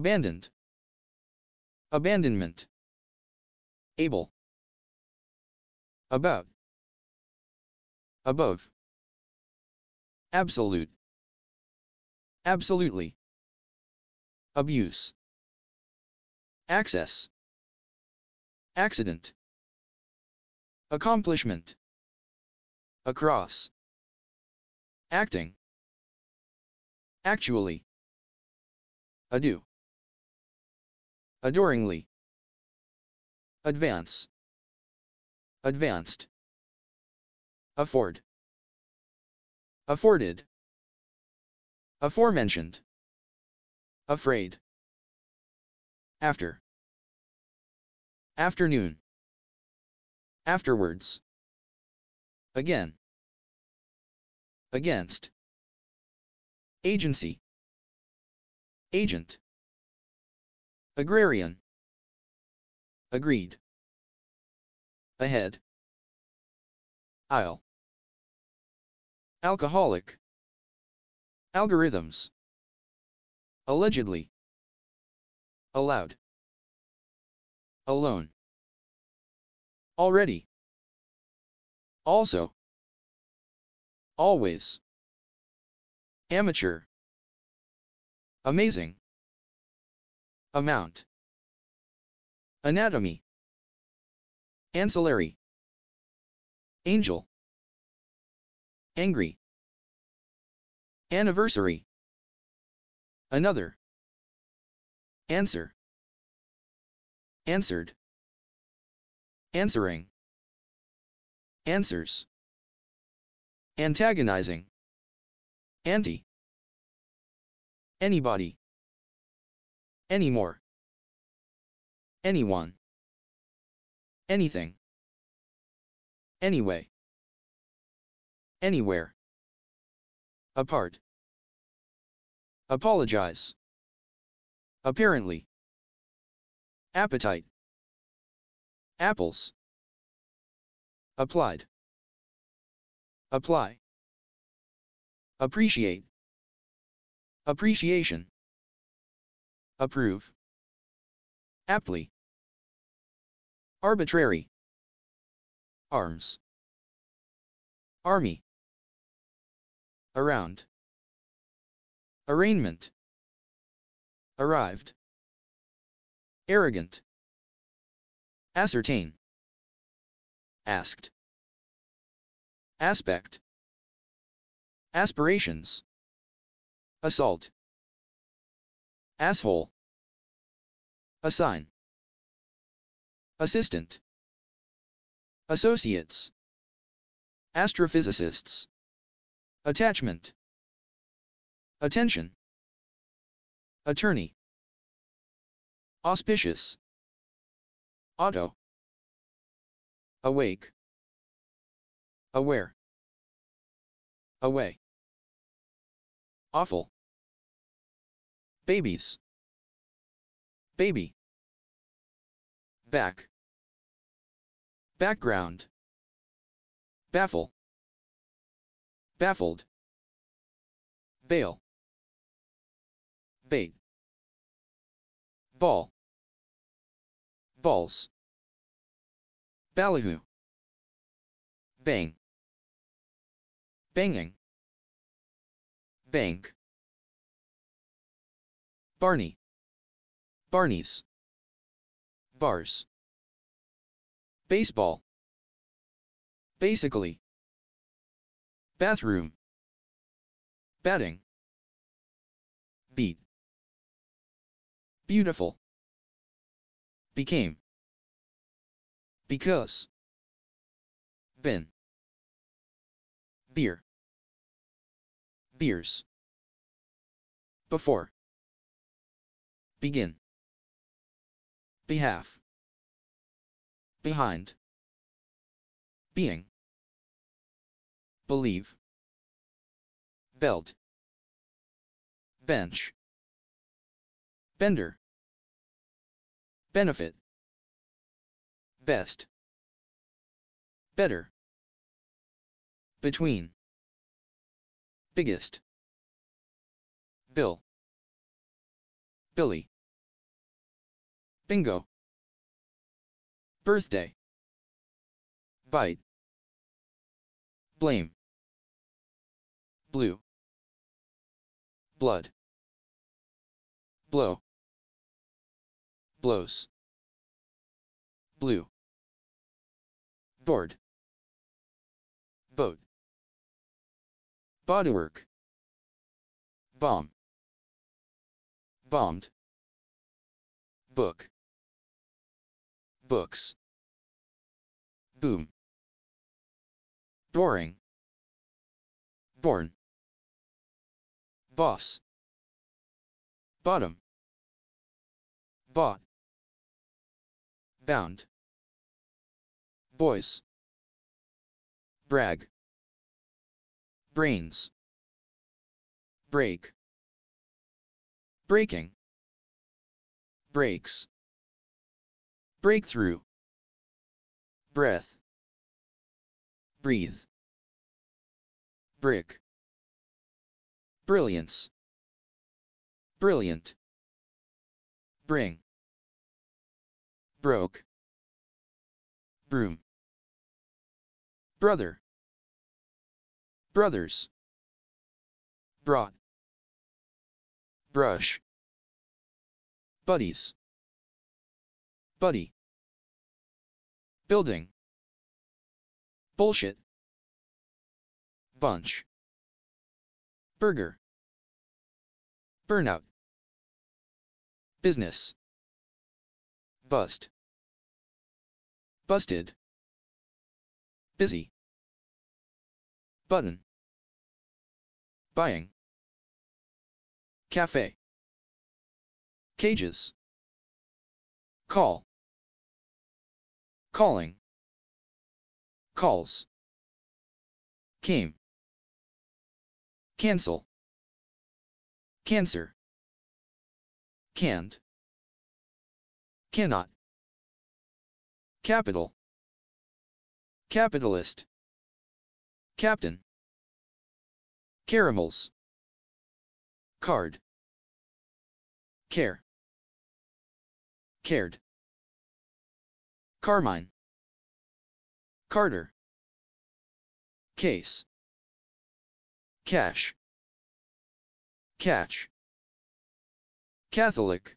Abandoned. Abandonment. Able. About. Above. Absolute. Absolutely. Abuse. Access. Accident. Accomplishment. Across. Acting. Actually. Adieu adoringly, advance, advanced, afford, afforded, aforementioned, afraid, after, afternoon, afterwards, again, against, agency, agent, Agrarian. Agreed. Ahead. Aisle. Alcoholic. Algorithms. Allegedly. Allowed. Alone. Already. Also. Always. Amateur. Amazing. Amount. Anatomy. Ancillary. Angel. Angry. Anniversary. Another. Answer. Answered. Answering. Answers. Antagonizing. Anti. Anybody anymore anyone anything anyway anywhere apart apologize apparently appetite apples applied apply appreciate appreciation approve, aptly, arbitrary, arms, army, around, arraignment, arrived, arrogant, ascertain, asked, aspect, aspirations, assault, asshole. Assign. Assistant. Associates. Astrophysicists. Attachment. Attention. Attorney. Auspicious. Auto. Awake. Aware. Away. Awful babies baby back background baffle baffled bail bait ball balls ballyhoo bang banging bank Barney. Barney's. Bars. Baseball. Basically. Bathroom. Batting. Beat. Beautiful. Became. Because. Been. Beer. Beers. Before. Begin. Behalf. Behind. Being. Believe. Belt. Bench. Bender. Benefit. Best. Better. Between. Biggest. Bill. Billy. Bingo. Birthday. Bite. Blame. Blue. Blood. Blow. Blows. Blue. Board. Boat. Bodywork. Bomb. Bombed. Book. Books. Boom. Boring. Born. Boss. Bottom. Bought. Bound. Boys. Brag. Brains. Break. Breaking. Breaks. Breakthrough. Breath. Breathe. Brick. Brilliance. Brilliant. Bring. Broke. Broom. Brother. Brothers. Brought. Brush. Buddies. Buddy. Building. Bullshit. Bunch. Burger. Burnout. Business. Bust. Busted. Busy. Button. Buying. Cafe. Cages. Call calling calls came cancel cancer can't cannot capital capitalist captain caramels card care cared Carmine. Carter. Case. Cash. Catch. Catholic.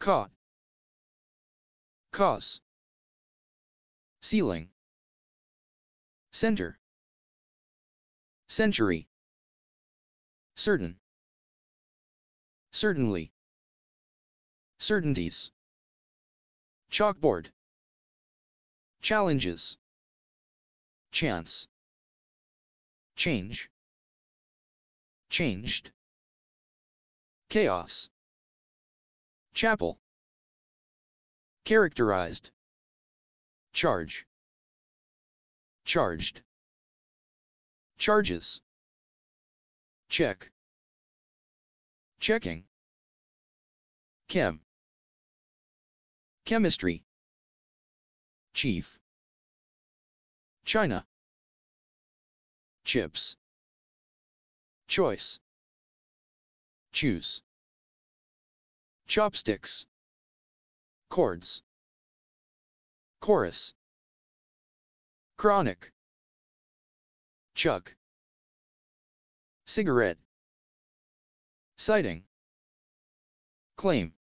Caught. Cause. Ceiling. Center. Century. Certain. Certainly. Certainties. Chalkboard. Challenges. Chance. Change. Changed. Chaos. Chapel. Characterized. Charge. Charged. Charges. Check. Checking. Chem. Chemistry Chief China Chips Choice Choose Chopsticks Chords Chorus Chronic Chuck Cigarette Citing Claim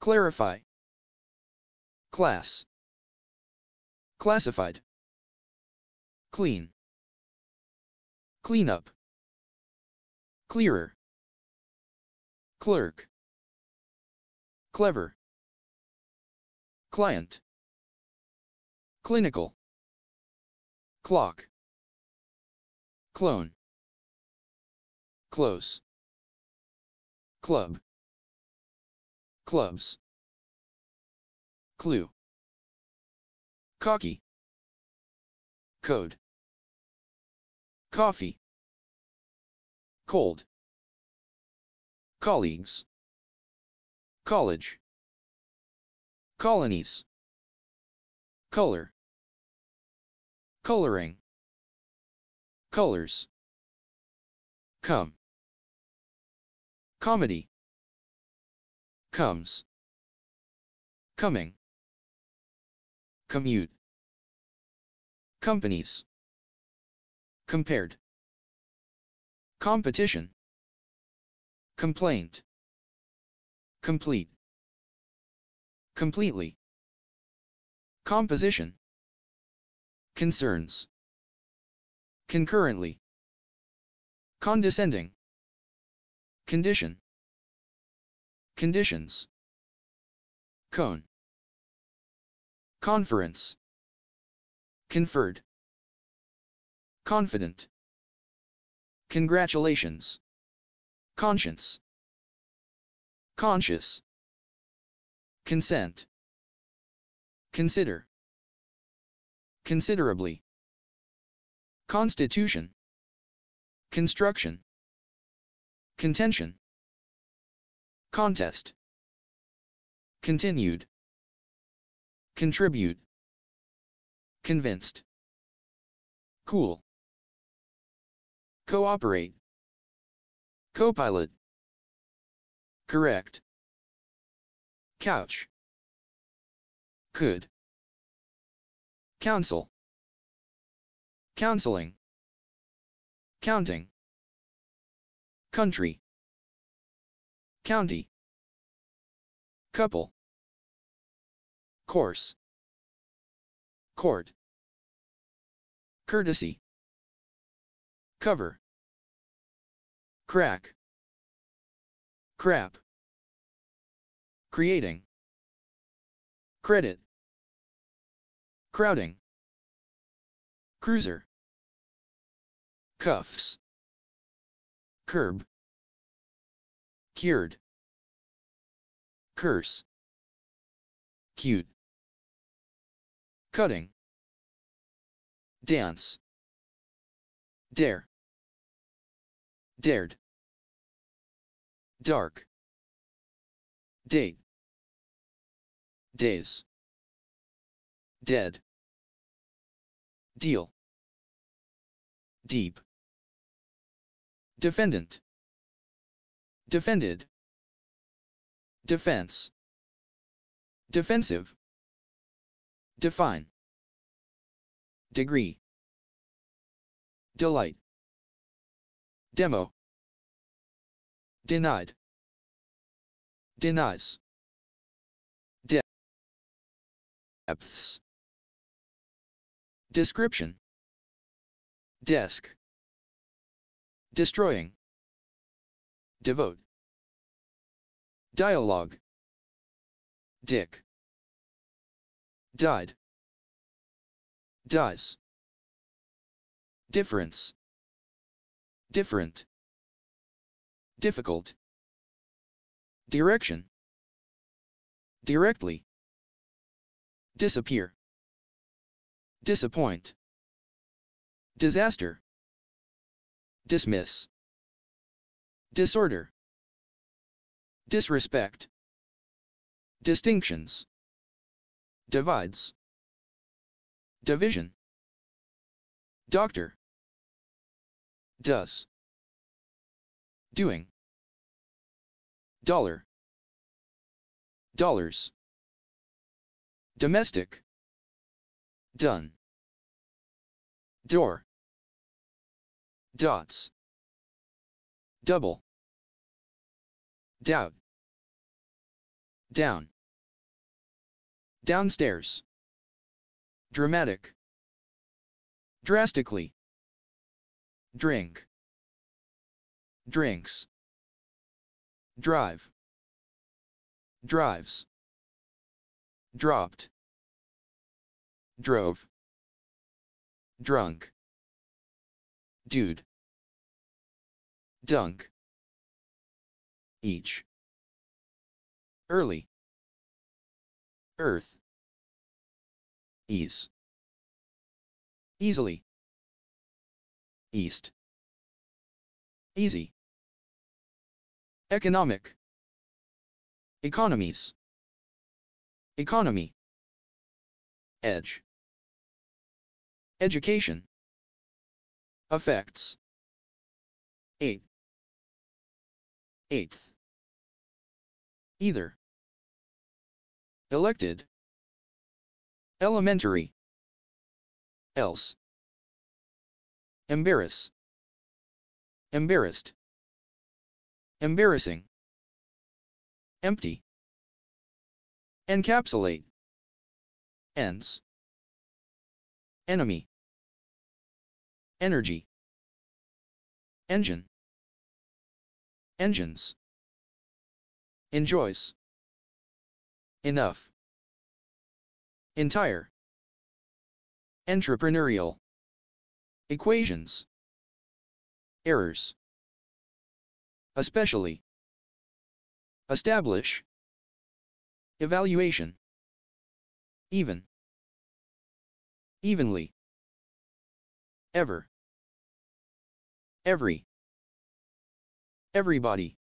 Clarify. Class. Classified. Clean. Cleanup. Clearer. Clerk. Clever. Client. Clinical. Clock. Clone. Close. Club clubs. Clue. Cocky. Code. Coffee. Cold. Colleagues. College. Colonies. Color. Coloring. Colors. Come. Comedy comes coming commute companies compared competition complaint complete completely composition concerns concurrently condescending condition Conditions Cone Conference Conferred Confident Congratulations Conscience Conscious Consent Consider Considerably Constitution Construction Contention Contest. Continued. Contribute. Convinced. Cool. Cooperate. Copilot. Correct. Couch. Could. Counsel. Counseling. Counting. Country. County. Couple. Course. Court. Courtesy. Cover. Crack. Crap. Creating. Credit. Crowding. Cruiser. Cuffs. Curb cured curse cute cutting dance dare dared dark date days dead deal deep defendant Defended. Defense. Defensive. Define. Degree. Delight. Demo. Denied. Denies. De depths. Description. Desk. Destroying. Devote. Dialogue. Dick. Died. Dies. Difference. Different. Difficult. Direction. Directly. Disappear. Disappoint. Disaster. Dismiss. Disorder. Disrespect. Distinctions. Divides. Division. Doctor. Does. Doing. Dollar. Dollars. Domestic. Done. Door. Dots double, doubt, down, downstairs, dramatic, drastically, drink, drinks, drive, drives, dropped, drove, drunk, dude, Dunk. Each. Early. Earth. Ease. Easily. East. Easy. Economic. Economies. Economy. Edge. Education. Effects. 8. Eighth. Either. Elected. Elementary. Else. Embarrass. Embarrassed. Embarrassing. Empty. Encapsulate. Ends. Enemy. Energy. Engine. Engines. Enjoys. Enough. Entire. Entrepreneurial. Equations. Errors. Especially. Establish. Evaluation. Even. Evenly. Ever. Every. Everybody.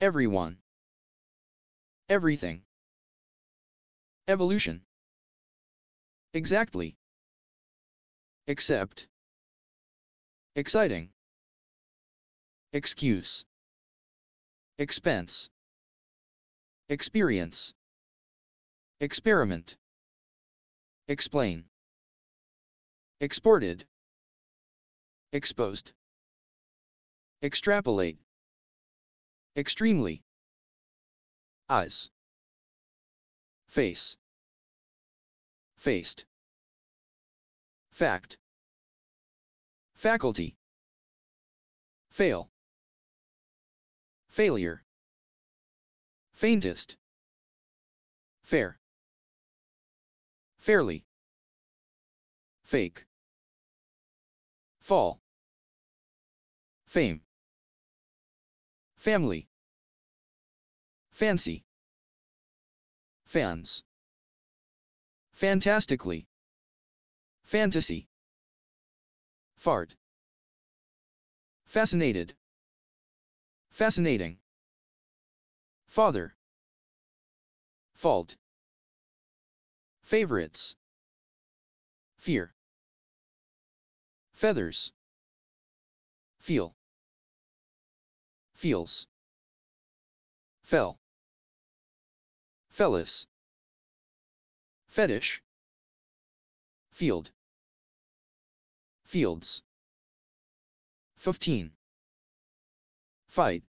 Everyone. Everything. Evolution. Exactly. Except. Exciting. Excuse. Expense. Experience. Experiment. Explain. Exported. Exposed. Extrapolate. Extremely. Eyes. Face. Faced. Fact. Faculty. Fail. Failure. Faintest. Fair. Fairly. Fake. Fall. Fame. Family. Fancy. Fans. Fantastically. Fantasy. Fart. Fascinated. Fascinating. Father. Fault. Favorites. Fear. Feathers. Feel feels, fell, fellas, fetish, field, fields. 15. Fight,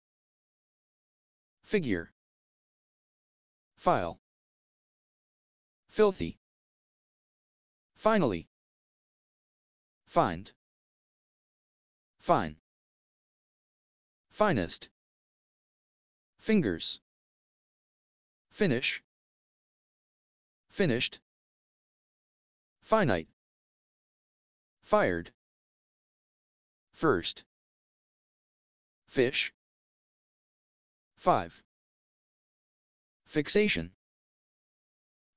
figure, file, filthy, finally, find, fine finest fingers finish finished finite fired first fish 5 fixation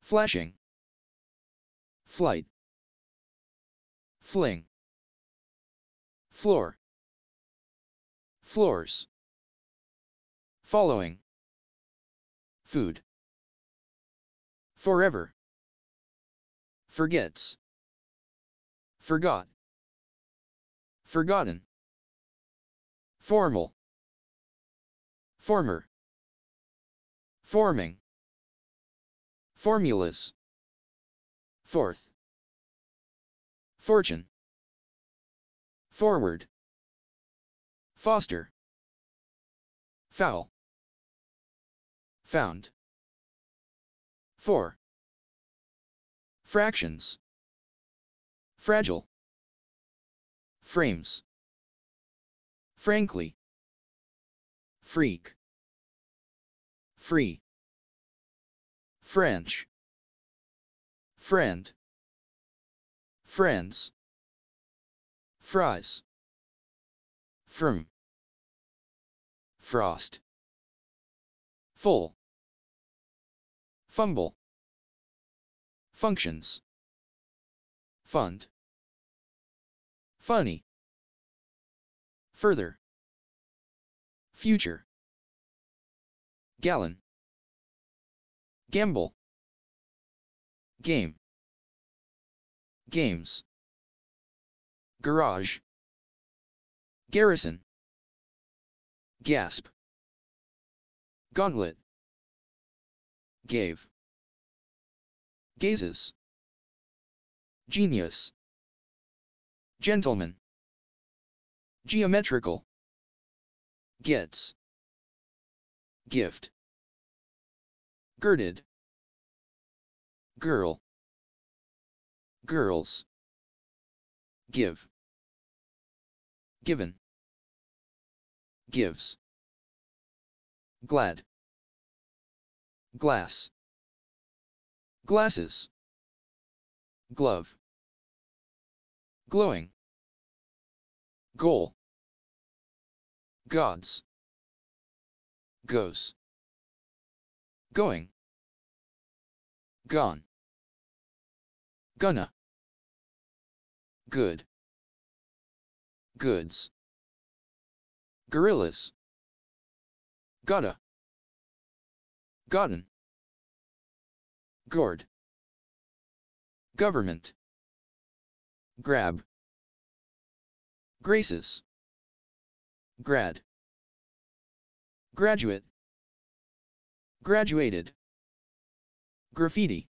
flashing flight fling floor Floors. Following. Food. Forever. Forgets. Forgot. Forgotten. Formal. Former. Forming. Formulas. Fourth. Fortune. Forward. Foster. Foul. Found. 4. Fractions. Fragile. Frames. Frankly. Freak. Free. French. Friend. Friends. Fries. From frost, full, fumble, functions, fund, funny, further, future, gallon, gamble, game, games, garage, garrison, Gasp. Gauntlet. Gave. Gazes. Genius. Gentleman. Geometrical. Gets. Gift. Girded. Girl. Girls. Give. Given gives glad glass glasses glove glowing goal gods goes going gone gonna good goods Gorillas. Gotta. Gotten. Gourd. Government. Grab. Graces. Grad. Graduate. Graduated. Graffiti.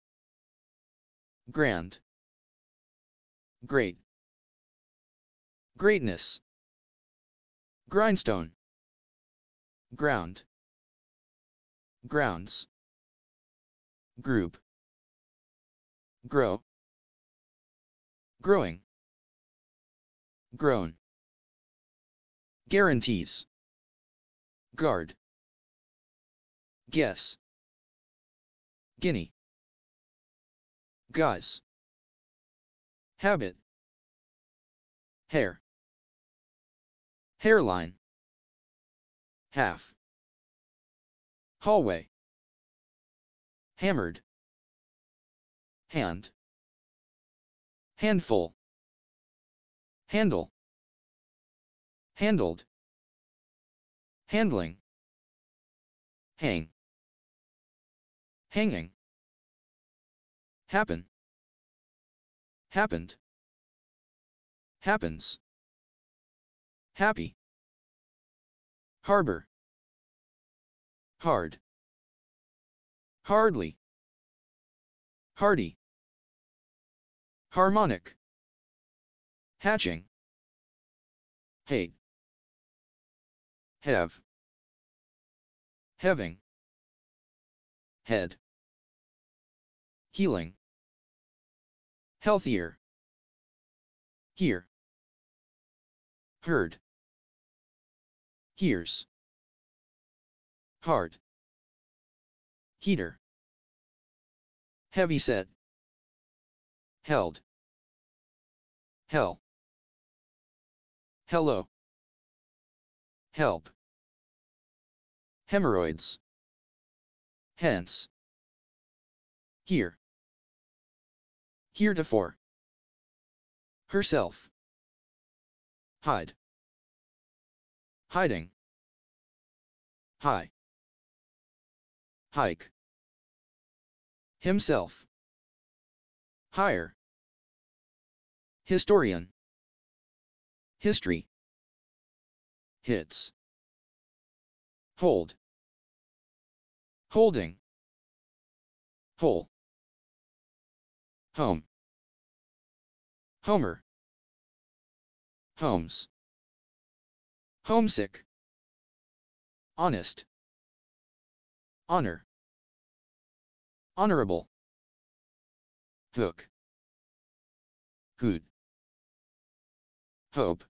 Grand. Great. Greatness. Grindstone. Ground. Grounds. Group. Grow. Growing. Grown. Guarantees. Guard. Guess. Guinea. Guys. Habit. Hair hairline, half, hallway, hammered, hand, handful, handle, handled, handling, hang, hanging, happen, happened, happens Happy. Harbor. Hard. Hardly. Hardy. Harmonic. Hatching. Hate. Have. Having. Head. Healing. Healthier. Here. Heard. Hears. Hard. Heater. Heavy set. Held. Hell. Hello. Help. Hemorrhoids. Hence. Here. Heretofore. Herself. Hide hiding high hike himself higher historian history hits hold holding Hole. home homer homes Homesick. Honest. Honor. Honorable. Hook. Hood. Hope.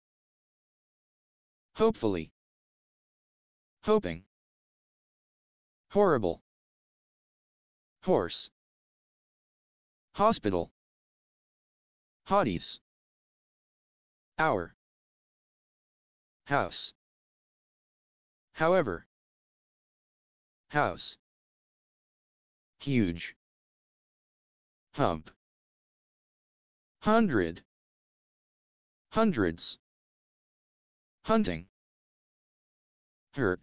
Hopefully. Hoping. Horrible. Horse. Hospital. Hotties. Hour house however house huge hump hundred hundreds hunting hurt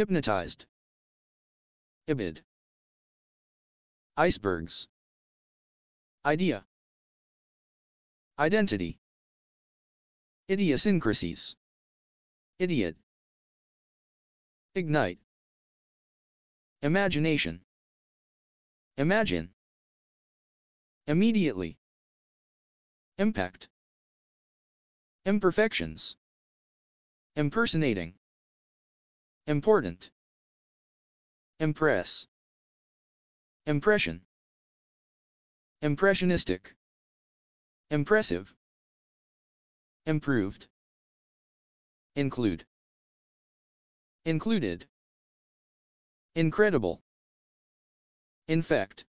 hypnotized ibid icebergs idea identity Idiosyncrasies. Idiot. Ignite. Imagination. Imagine. Immediately. Impact. Imperfections. Impersonating. Important. Impress. Impression. Impressionistic. Impressive improved include included incredible infect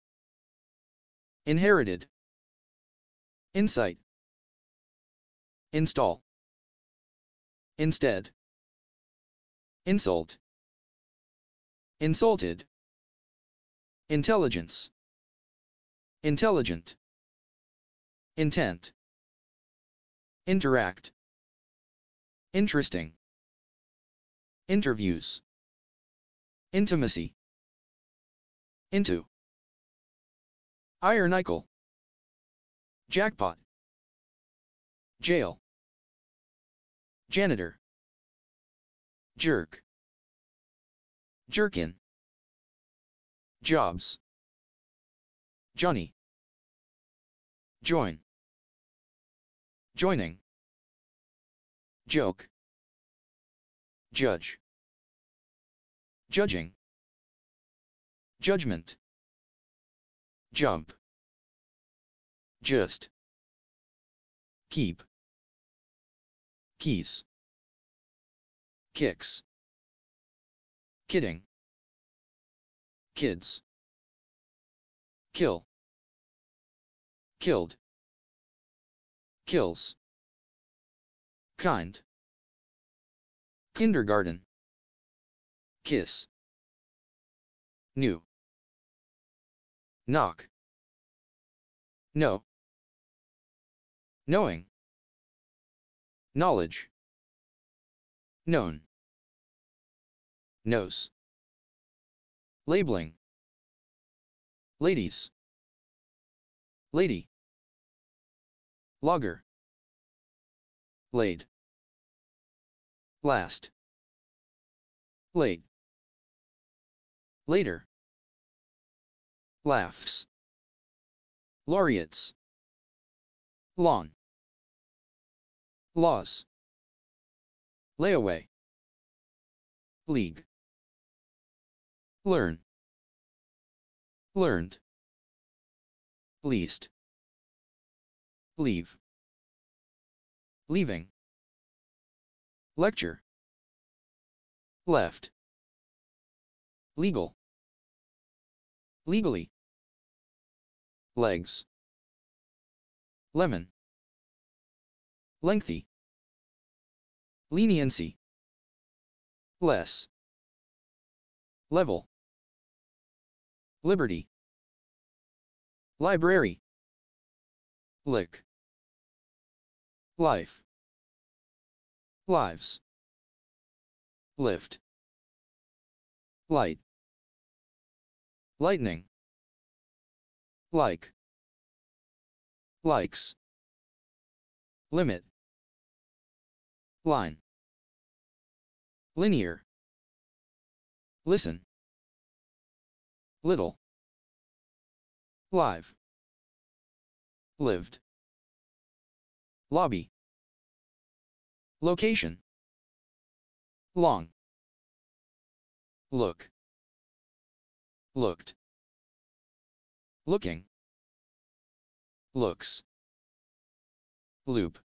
inherited insight install instead insult insulted intelligence intelligent intent Interact. Interesting. Interviews. Intimacy. Into. Ironical. Jackpot. Jail. Janitor. Jerk. Jerkin. Jobs. Johnny. Join. Joining. Joke. Judge. Judging. Judgment. Jump. Just. Keep. Keys. Kicks. Kidding. Kids. Kill. Killed. Kills. Kind. Kindergarten. Kiss. New. Knock. No. Knowing. Knowledge. Known. Nose. Labeling. Ladies. Lady. Logger. Laid. Last. Late. Later. Laughs. Laureates. Lawn. Laws. Layaway. League. Learn. Learned. Least leave, leaving, lecture, left, legal, legally, legs, lemon, lengthy, leniency, less, level, liberty, library, lick, life, lives, lift, light, lightning, like, likes, limit, line, linear, listen, little, live, lived, Lobby. Location. Long. Look. Looked. Looking. Looks. Loop.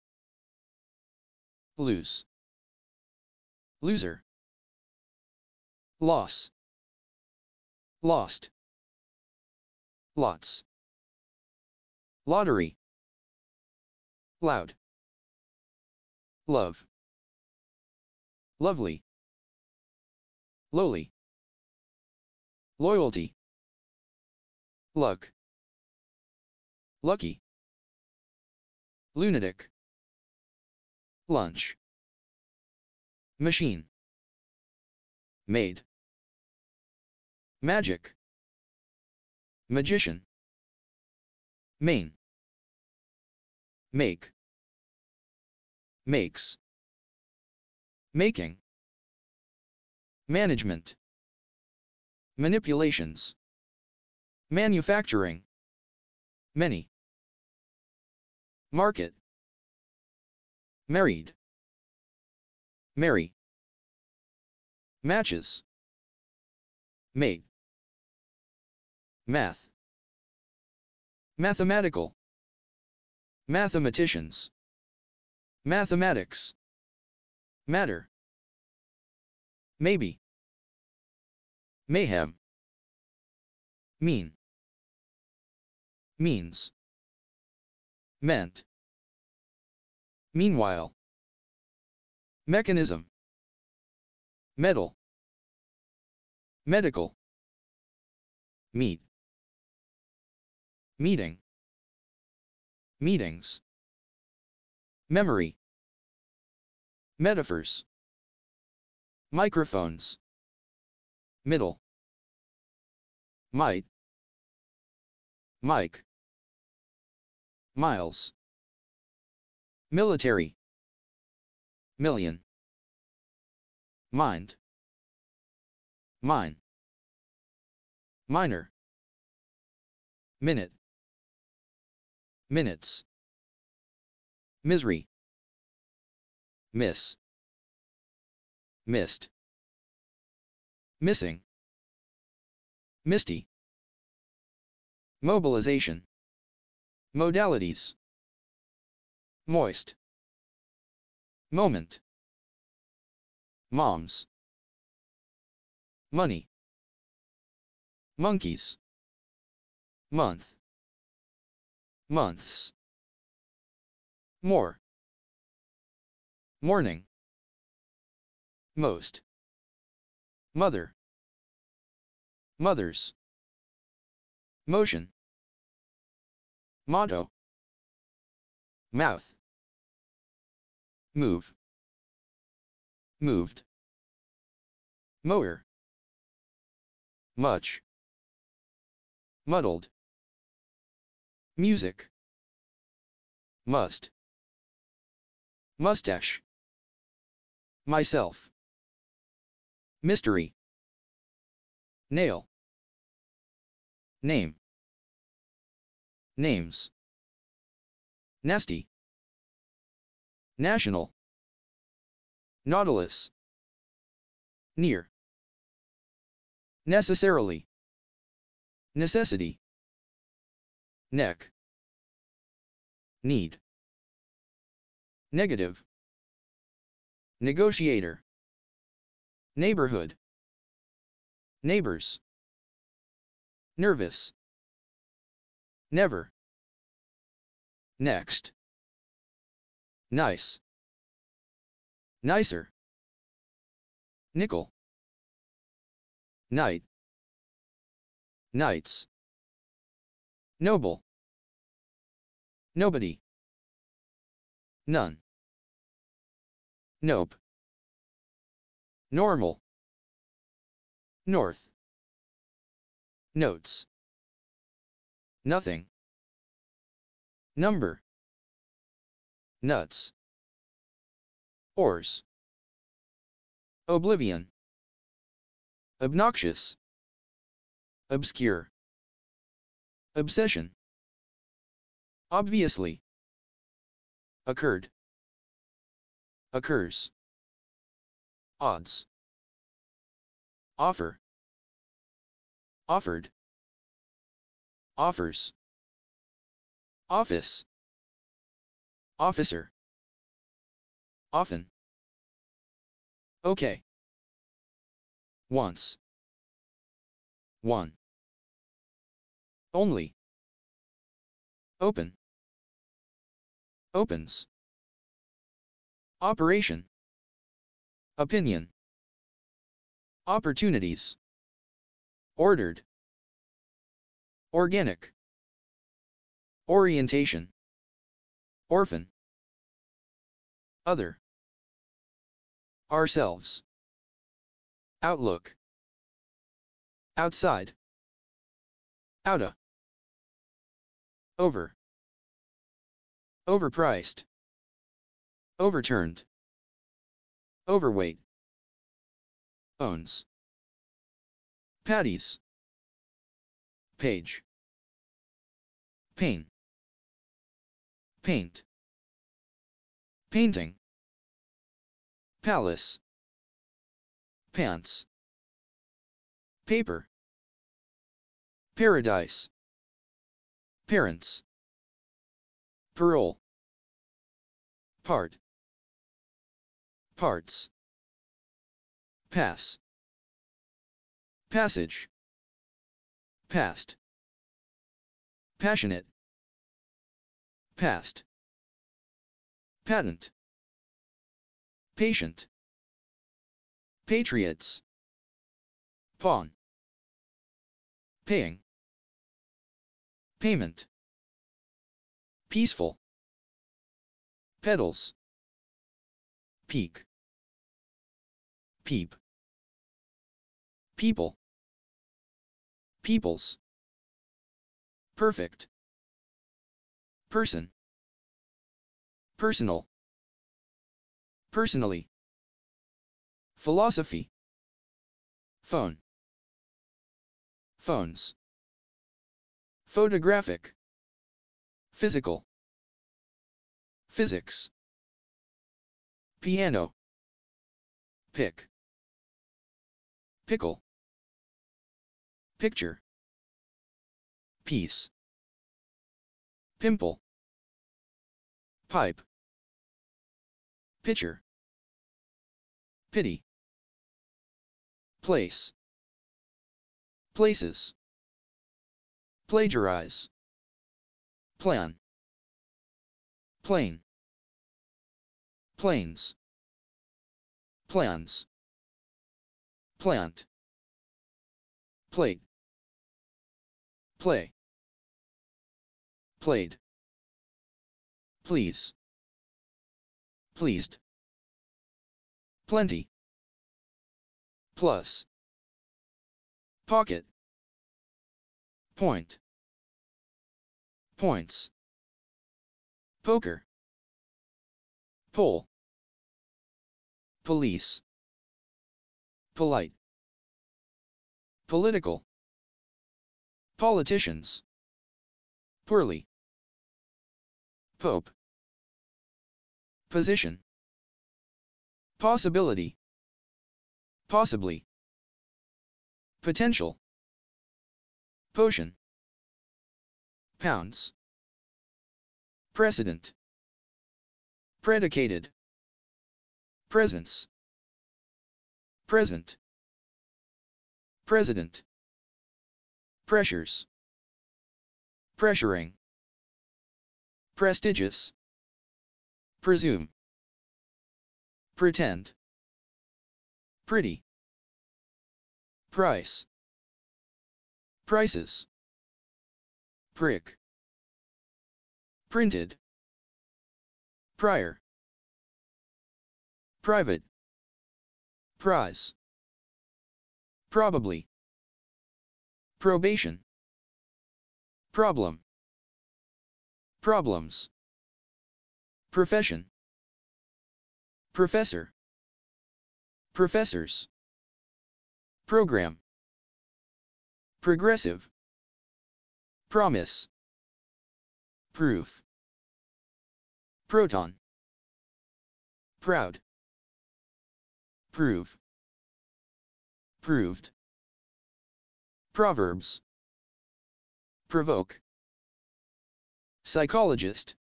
Lose. Loser. Loss. Lost. Lots. Lottery loud, love, lovely, lowly, loyalty, luck, lucky, lunatic, lunch, machine, made, magic, magician, main, make makes making management manipulations manufacturing many market married marry matches mate math mathematical Mathematicians. Mathematics. Matter. Maybe. Mayhem. Mean. Means. Meant. Meanwhile. Mechanism. Metal. Medical. Meet. Meeting meetings, memory, metaphors, microphones, middle, might, Mike. Miles. Military. Million. Mind. Mine. Minor. Minute minutes misery miss missed missing misty mobilization modalities moist moment moms money monkeys month months. More. Morning. Most. Mother. Mothers. Motion. Motto. Mouth. Move. Moved. Mower. Much. Muddled. Music. Must. Mustache. Myself. Mystery. Nail. Name. Names. Nasty. National. Nautilus. Near. Necessarily. Necessity neck, need, negative, negotiator, neighborhood, neighbors, nervous, never, next, nice, nicer, nickel, night, nights. Noble. Nobody. None. Nope. Normal. North. Notes. Nothing. Number. Nuts. Oars. Oblivion. Obnoxious. Obscure. Obsession. Obviously. Occurred. Occurs. Odds. Offer. Offered. Offers. Office. Officer. Often. Okay. Once. 1. Only. Open. Opens. Operation. Opinion. Opportunities. Ordered. Organic. Orientation. Orphan. Other. Ourselves. Outlook. Outside. Out of. Over. Overpriced. Overturned. Overweight. Owns. Patties. Page. Pain. Paint. Painting. Palace. Pants. Paper. Paradise. Parents. Parole. Part. Parts. Pass. Passage. Past. Passionate. Past. Patent. Patient. Patriots. Pawn. Paying. Payment. Peaceful. Petals. Peak. Peep. People. Peoples. Perfect. Person. Personal. Personally. Philosophy. Phone. Phones. Photographic. Physical. Physics. Piano. Pick. Pickle. Picture. Piece. Pimple. Pipe. Pitcher. Pity. Place. Places plagiarize, plan, plane, planes, plans, plant, plate, play, played, please, pleased, plenty, plus, pocket, Point. Points. Poker. Pull. Police. Polite. Political. Politicians. Poorly. Pope. Position. Possibility. Possibly. Potential. Potion. Pounds. Precedent. Predicated. Presence. Present. President. Pressures. Pressuring. Prestigious. Presume. Pretend. Pretty. Price. Prices Prick Printed Prior Private Prize Probably Probation Problem Problems Profession Professor Professors Program Progressive. Promise. Proof. Proton. Proud. Prove. Proved. Proverbs. Provoke. Psychologist.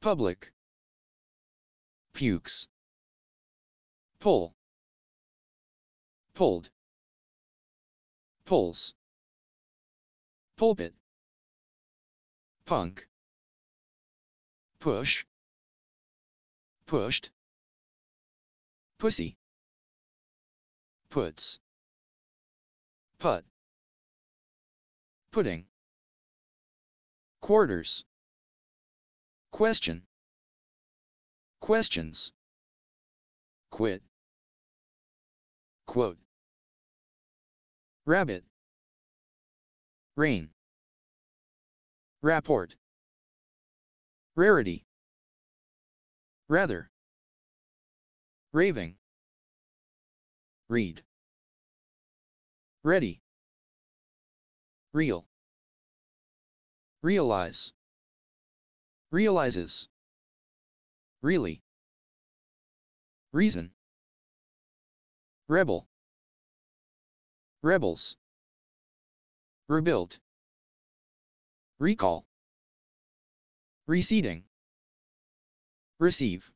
Public. Pukes. Pull. Pulled. Pulse. Pulpit. Punk. Push. Pushed. Pussy. Puts. Put. Pudding. Quarters. Question. Questions. Quit. Quote. Rabbit. Rain. Rapport. Rarity. Rather. Raving. Read. Ready. Real. Realize. Realizes. Really. Reason. Rebel. Rebels. Rebuilt. Recall. Receding. Receive.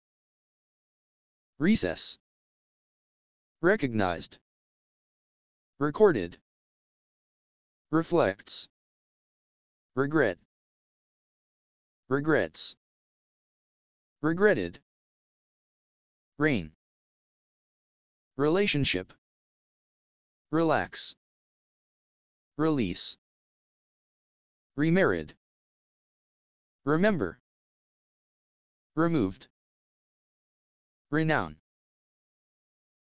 Recess. Recognized. Recorded. Reflects. Regret. Regrets. Regretted. Rain. Relationship relax, release, remarried, remember, removed, renown,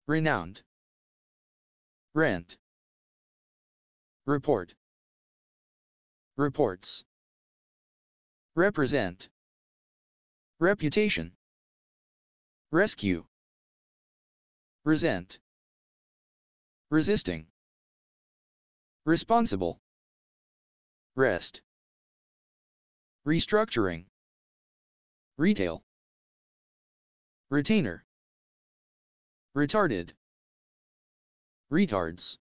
renowned, rent, report, reports, represent, reputation, rescue, resent, Resisting. Responsible. Rest. Restructuring. Retail. Retainer. Retarded. Retards.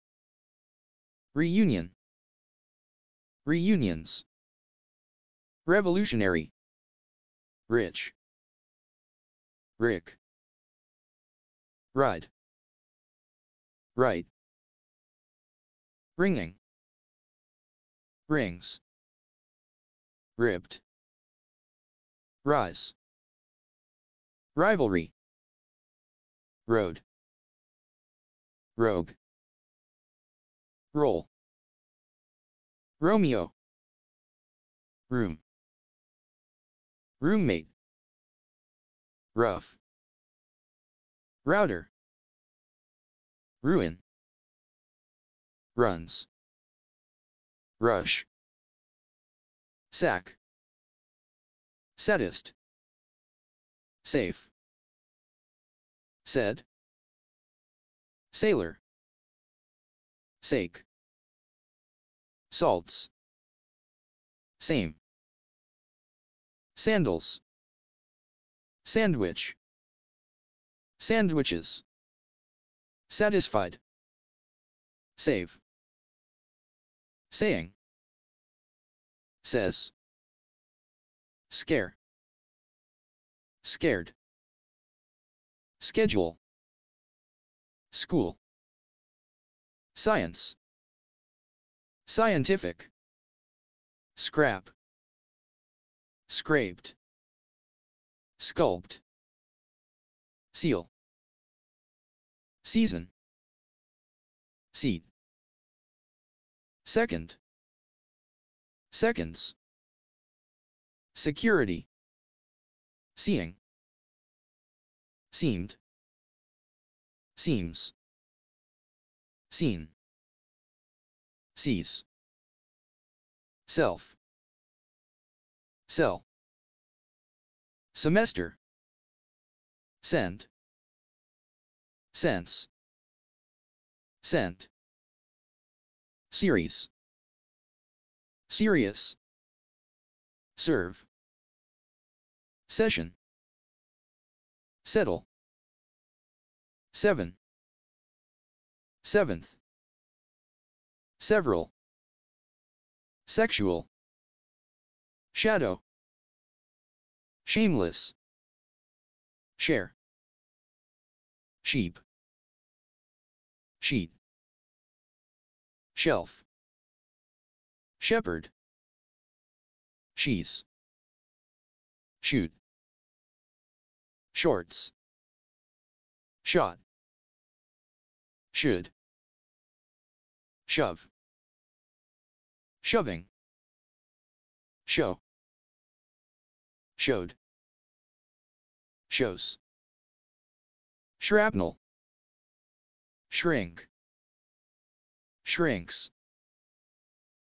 Reunion. Reunions. Revolutionary. Rich. Rick. Ride. Right ringing rings ribbed rise rivalry road rogue roll romeo room roommate rough router ruin runs, rush, sack, saddest, safe, said, sailor, sake, salts, same, sandals, sandwich, sandwiches, satisfied. Save. Saying. Says. Scare. Scared. Schedule. School. Science. Scientific. Scrap. Scraped. Sculpt. Seal. Season. Seat. Second. Seconds. Security. Seeing. Seemed. Seems. Seen. Sees. Self. Sell. Semester. Send. Sense. Sent. Series. Serious. Serve. Session. Settle. Seven. Seventh. Several. Sexual. Shadow. Shameless. Share. Sheep. Sheet. Shelf. Shepherd. Cheese. Shoot. Shorts. Shot. Should. Shove. Shoving. Show. Showed. Shows. Shrapnel. Shrink shrinks.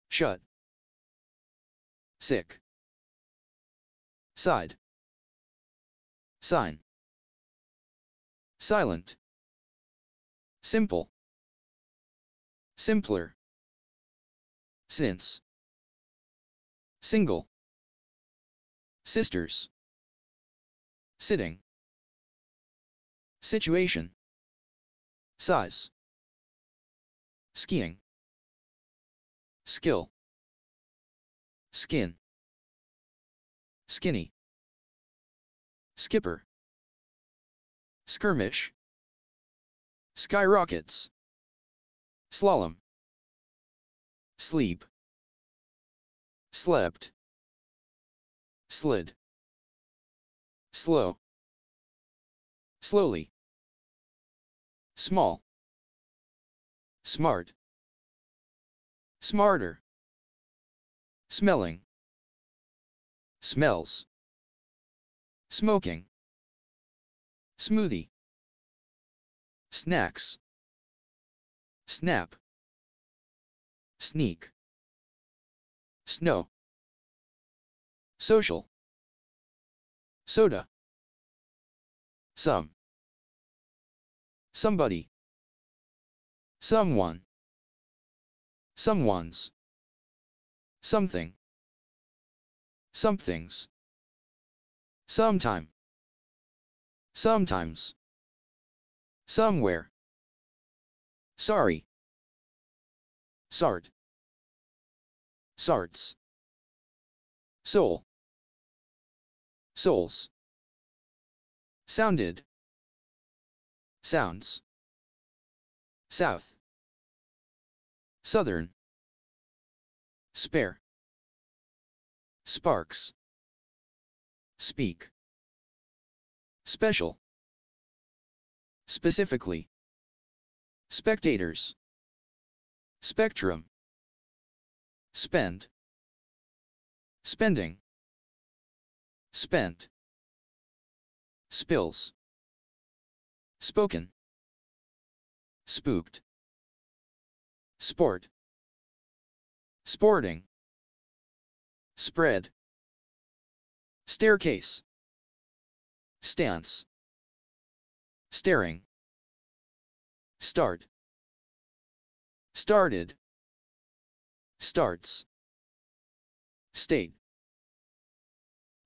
Shut. Sick. Side. Sign. Silent. Simple. Simpler. Since. Single. Sisters. Sitting. Situation. Size skiing skill skin skinny skipper skirmish skyrockets slalom sleep slept slid slow slowly small smart, smarter, smelling, smells, smoking, smoothie, snacks, snap, sneak, snow, social, soda, some, somebody, Someone. Someone's. Something. Somethings. Sometime. Sometimes. Somewhere. Sorry. Sart. Sarts. Soul. Souls. Sounded. Sounds. South. Southern. Spare. Sparks. Speak. Special. Specifically. Spectators. Spectrum. Spend. Spending. Spent. Spills. Spoken spooked, sport, sporting, spread, staircase, stance, staring, start, started, starts, state,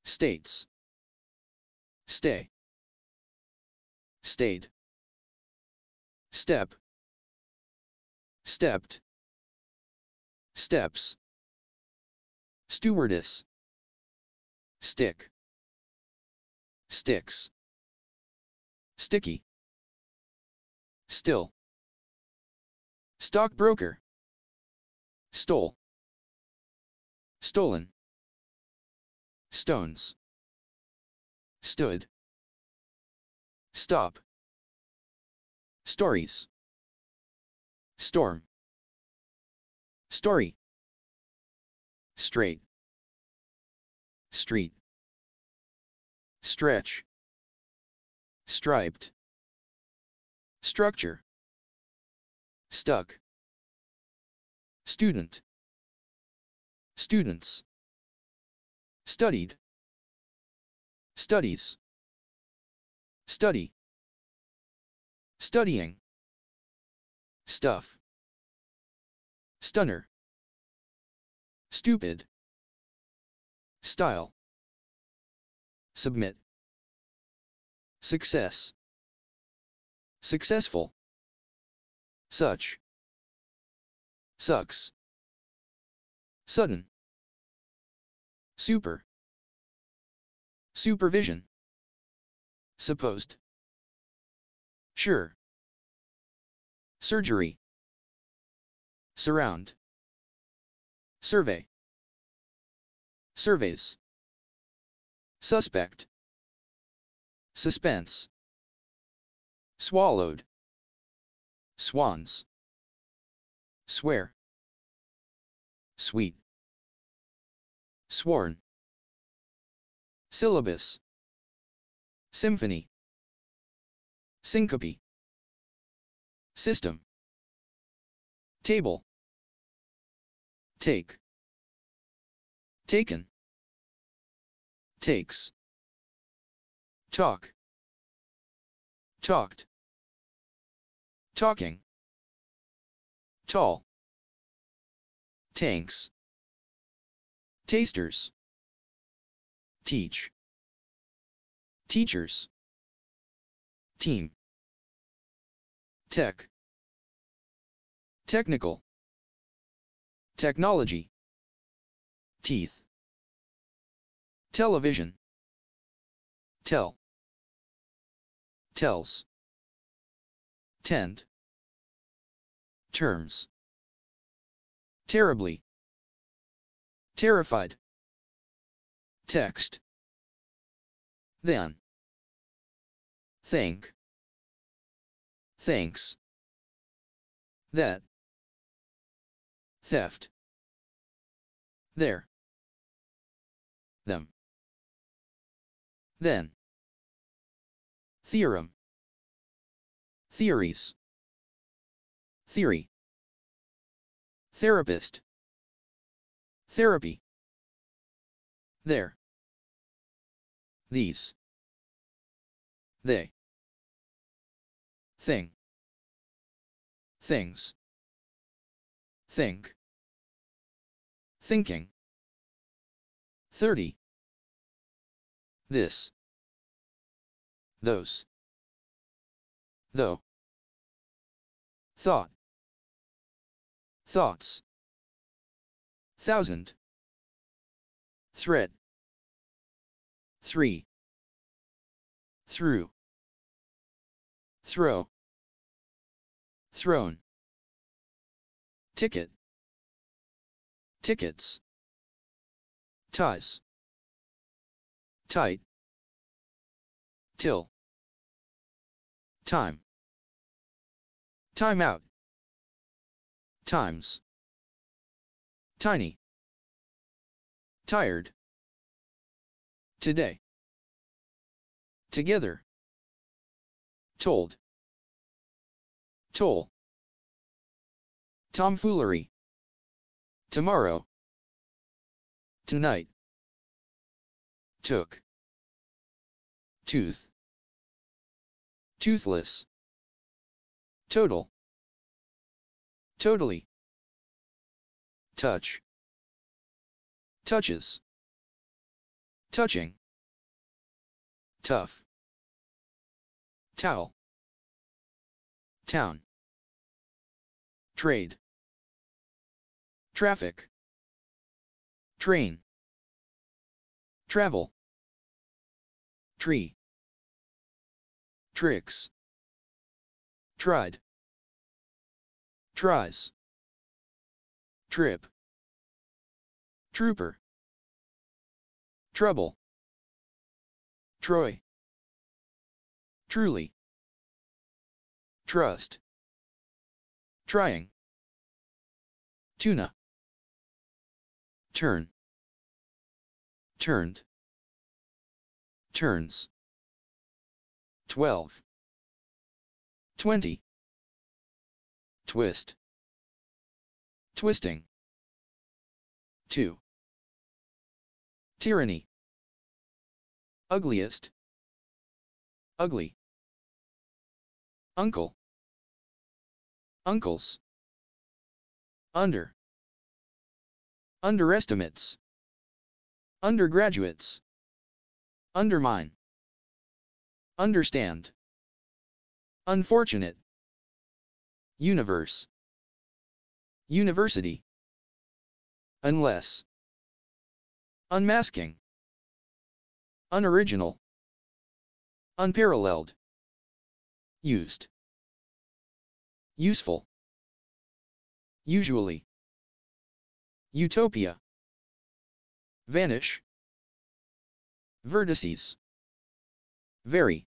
states, stay, stayed step stepped steps stewardess stick sticks sticky still stockbroker stole stolen stones stood stop Stories. Storm. Story. Straight. Street. Stretch. Striped. Structure. Stuck. Student. Students. Studied. Studies. Study. Studying. Stuff. Stunner. Stupid. Style. Submit. Success. Successful. Such. Sucks. Sudden. Super. Supervision. Supposed. Sure. Surgery. Surround. Survey. Surveys. Suspect. Suspense. Swallowed. Swans. Swear. Sweet. Sworn. Syllabus. Symphony syncope, system, table, take, taken, takes, talk, talked, talking, tall, tanks, tasters, teach, teachers, Team. Tech. Technical. Technology. Teeth. Television. Tell. Tells. Tend. Terms. Terribly. Terrified. Text. Then. Think. Thinks. That. Theft. There. Them. Then. Theorem. Theories. Theory. Therapist. Therapy. There. These they thing things think thinking 30 this those though thought thoughts thousand thread three through, throw, thrown, ticket, tickets, ties, tight, till, time, time out, times, tiny, tired, today. Together. Told. Toll. Tomfoolery. Tomorrow. Tonight. Took. Tooth. Toothless. Total. Totally. Touch. Touches. Touching. Tough. Towel. Town. Trade. Traffic. Train. Travel. Tree. Tricks. Tried. Tries. Trip. Trooper. Trouble. Troy. Truly. Trust. Trying. Tuna. Turn. Turned. Turns. 12. 20. Twist. Twisting. 2. Tyranny. Ugliest. Ugly. Uncle. Uncles. Under. Underestimates. Undergraduates. Undermine. Understand. Unfortunate. Universe. University. Unless. Unmasking. Unoriginal. Unparalleled. Used. Useful. Usually. Utopia. Vanish. Vertices. Very.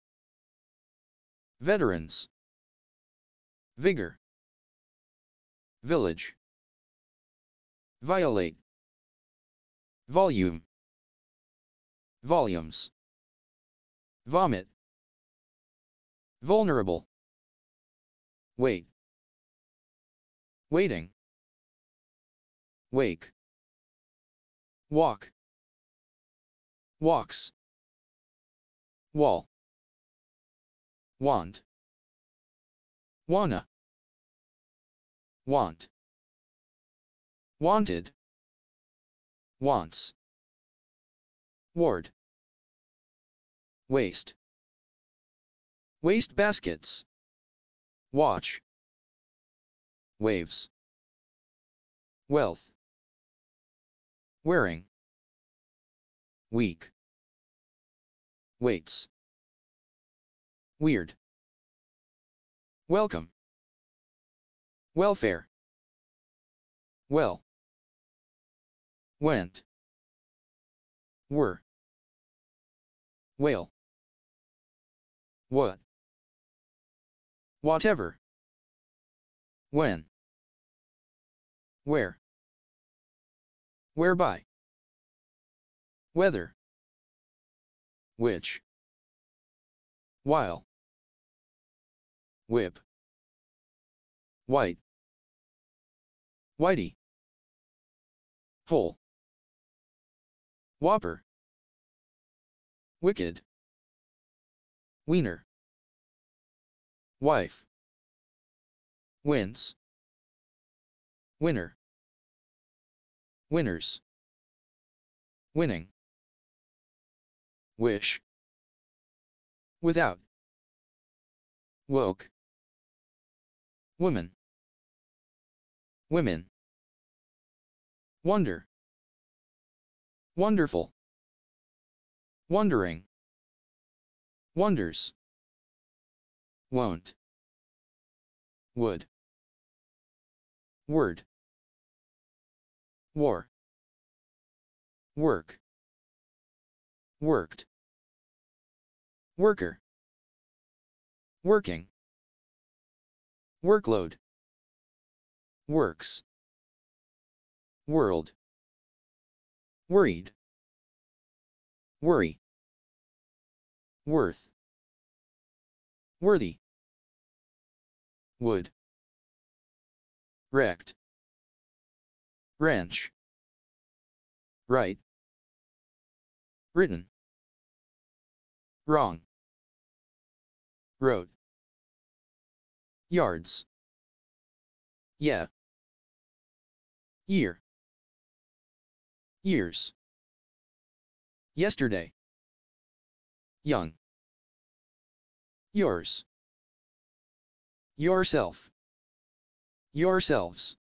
Veterans. Vigor. Village. Violate. Volume. Volumes. Vomit. Vulnerable. Wait. Waiting. Wake. Walk. Walks. Wall. Want. Wanna. Want. Wanted. Wants. Ward. Waste. Waste baskets. Watch. Waves. Wealth. Wearing. Weak. Weights. Weird. Welcome. Welfare. Well. Went. Were. Whale. What? whatever, when, where, whereby, whether, which, while, whip, white, whitey, whole, whopper, wicked, wiener, wife wins winner winners winning wish without woke woman women wonder wonderful wondering wonders won't, would, word, war, work, worked, worker, working, workload, works, world, worried, worry, worth, worthy, wood, wrecked, wrench, right, written, wrong, road, yards, yeah, year, years, yesterday, young yours, yourself, yourselves.